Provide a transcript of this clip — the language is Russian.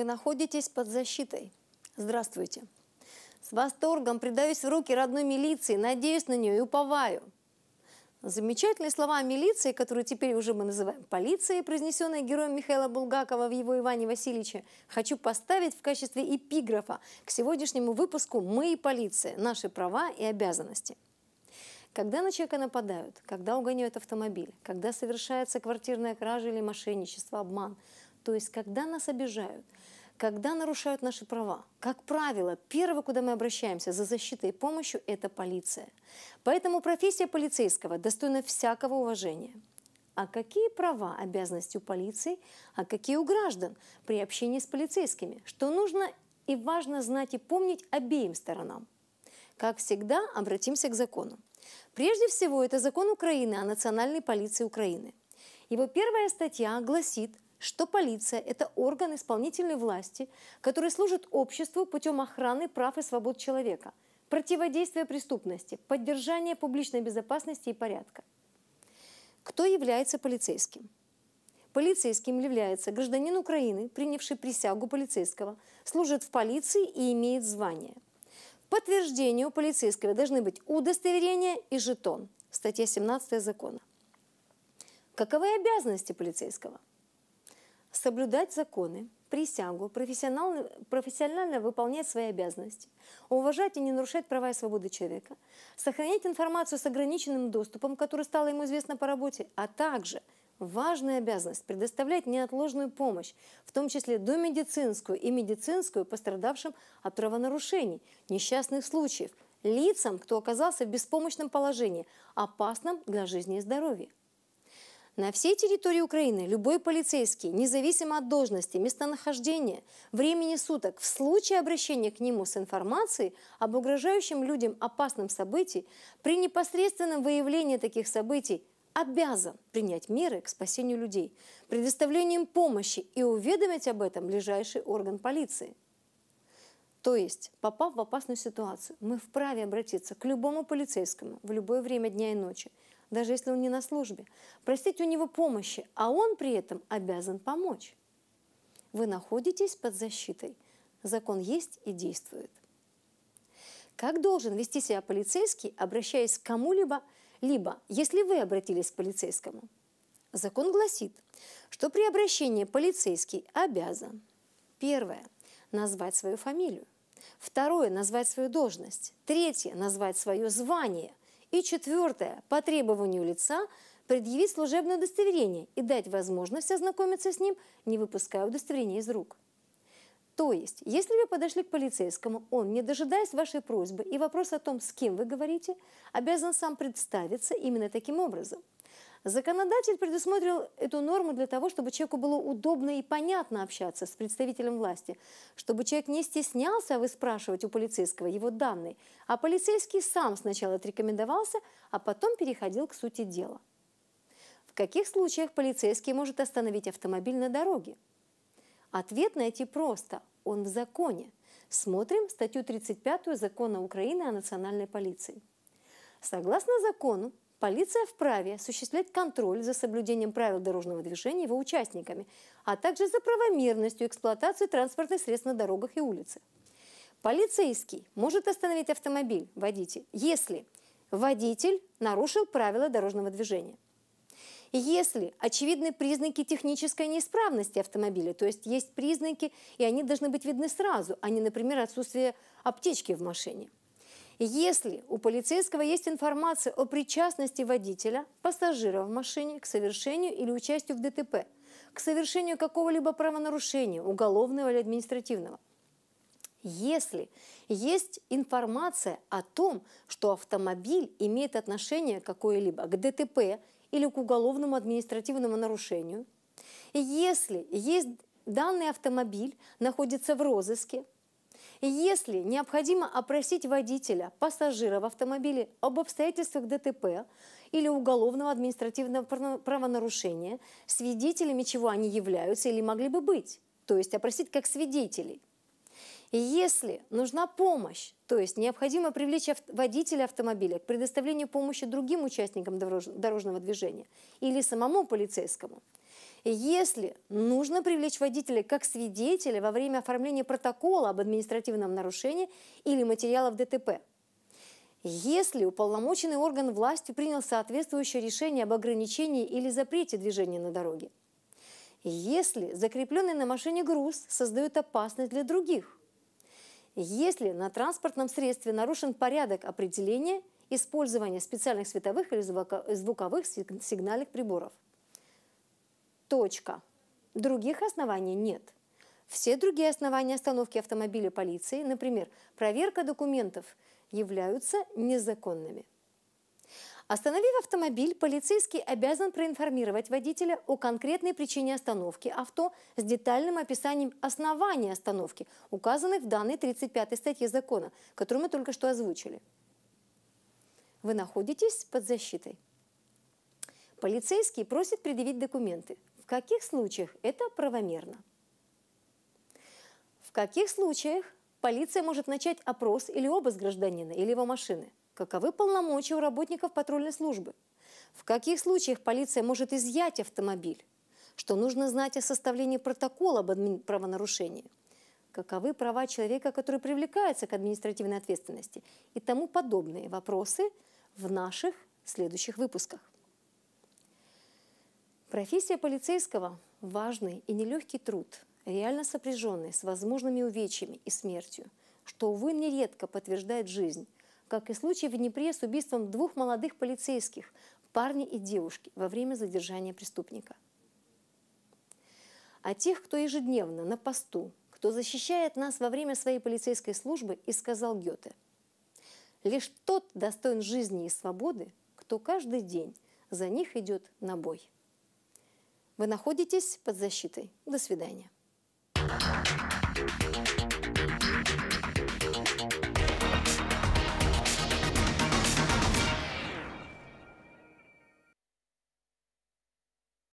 Вы находитесь под защитой. Здравствуйте. С восторгом предаюсь в руки родной милиции, надеюсь на нее и уповаю. Замечательные слова о милиции, которые теперь уже мы называем полицией, произнесенные героем Михаила Булгакова в его Иване Васильевиче, хочу поставить в качестве эпиграфа к сегодняшнему выпуску «Мы и полиция. Наши права и обязанности». Когда на человека нападают, когда угоняют автомобиль, когда совершается квартирная кража или мошенничество, обман, то есть, когда нас обижают, когда нарушают наши права. Как правило, первое, куда мы обращаемся за защитой и помощью, это полиция. Поэтому профессия полицейского достойна всякого уважения. А какие права, обязанности у полиции, а какие у граждан при общении с полицейскими, что нужно и важно знать и помнить обеим сторонам. Как всегда, обратимся к закону. Прежде всего, это закон Украины о национальной полиции Украины. Его первая статья гласит, что полиция – это орган исполнительной власти, который служит обществу путем охраны прав и свобод человека, противодействия преступности, поддержания публичной безопасности и порядка. Кто является полицейским? Полицейским является гражданин Украины, принявший присягу полицейского, служит в полиции и имеет звание. подтверждению полицейского должны быть удостоверение и жетон. Статья 17 закона. Каковы обязанности полицейского? соблюдать законы, присягу, профессионально, профессионально выполнять свои обязанности, уважать и не нарушать права и свободы человека, сохранять информацию с ограниченным доступом, которая стала ему известна по работе, а также важная обязанность предоставлять неотложную помощь, в том числе домедицинскую и медицинскую пострадавшим от правонарушений, несчастных случаев, лицам, кто оказался в беспомощном положении, опасном для жизни и здоровья. На всей территории Украины любой полицейский, независимо от должности, местонахождения, времени суток, в случае обращения к нему с информацией об угрожающем людям опасном событии, при непосредственном выявлении таких событий обязан принять меры к спасению людей, предоставлением помощи и уведомить об этом ближайший орган полиции. То есть, попав в опасную ситуацию, мы вправе обратиться к любому полицейскому в любое время дня и ночи, даже если он не на службе. Просить у него помощи, а он при этом обязан помочь. Вы находитесь под защитой. Закон есть и действует. Как должен вести себя полицейский, обращаясь к кому-либо, либо если вы обратились к полицейскому? Закон гласит, что при обращении полицейский обязан первое – назвать свою фамилию, второе – назвать свою должность, третье – назвать свое звание – и четвертое. По требованию лица предъявить служебное удостоверение и дать возможность ознакомиться с ним, не выпуская удостоверение из рук. То есть, если вы подошли к полицейскому, он, не дожидаясь вашей просьбы и вопроса о том, с кем вы говорите, обязан сам представиться именно таким образом – Законодатель предусмотрел эту норму для того, чтобы человеку было удобно и понятно общаться с представителем власти, чтобы человек не стеснялся выспрашивать у полицейского его данные, а полицейский сам сначала отрекомендовался, а потом переходил к сути дела. В каких случаях полицейский может остановить автомобиль на дороге? Ответ найти просто. Он в законе. Смотрим статью 35 Закона Украины о национальной полиции. Согласно закону, Полиция вправе осуществлять контроль за соблюдением правил дорожного движения его участниками, а также за правомерностью эксплуатации транспортных средств на дорогах и улицах. Полицейский может остановить автомобиль, водитель, если водитель нарушил правила дорожного движения. Если очевидны признаки технической неисправности автомобиля, то есть есть признаки, и они должны быть видны сразу, а не, например, отсутствие аптечки в машине – если у полицейского есть информация о причастности водителя, пассажира в машине к совершению или участию в ДТП, к совершению какого-либо правонарушения, уголовного или административного, если есть информация о том, что автомобиль имеет отношение какое-либо к ДТП или к уголовному административному нарушению, если есть данный автомобиль находится в розыске, если необходимо опросить водителя, пассажира в автомобиле об обстоятельствах ДТП или уголовного административного правонарушения, свидетелями чего они являются или могли бы быть, то есть опросить как свидетелей. Если нужна помощь, то есть необходимо привлечь водителя автомобиля к предоставлению помощи другим участникам дорожного движения или самому полицейскому, если нужно привлечь водителя как свидетеля во время оформления протокола об административном нарушении или материалов ДТП, если уполномоченный орган власти принял соответствующее решение об ограничении или запрете движения на дороге, если закрепленный на машине груз создает опасность для других, если на транспортном средстве нарушен порядок определения использования специальных световых или звуковых сигнальных приборов. Точка. Других оснований нет. Все другие основания остановки автомобиля полиции, например, проверка документов, являются незаконными. Остановив автомобиль, полицейский обязан проинформировать водителя о конкретной причине остановки авто с детальным описанием основания остановки, указанной в данной 35 статье закона, которую мы только что озвучили. Вы находитесь под защитой. Полицейский просит предъявить документы. В каких случаях это правомерно? В каких случаях полиция может начать опрос или обыск гражданина или его машины? Каковы полномочия у работников патрульной службы? В каких случаях полиция может изъять автомобиль? Что нужно знать о составлении протокола об адми... правонарушении? Каковы права человека, который привлекается к административной ответственности? И тому подобные вопросы в наших следующих выпусках. Профессия полицейского – важный и нелегкий труд, реально сопряженный с возможными увечьями и смертью, что, увы, нередко подтверждает жизнь – как и случай в Днепре с убийством двух молодых полицейских, парня и девушки, во время задержания преступника. А тех, кто ежедневно на посту, кто защищает нас во время своей полицейской службы, и сказал Гёте. Лишь тот достоин жизни и свободы, кто каждый день за них идет на бой. Вы находитесь под защитой. До свидания. thank you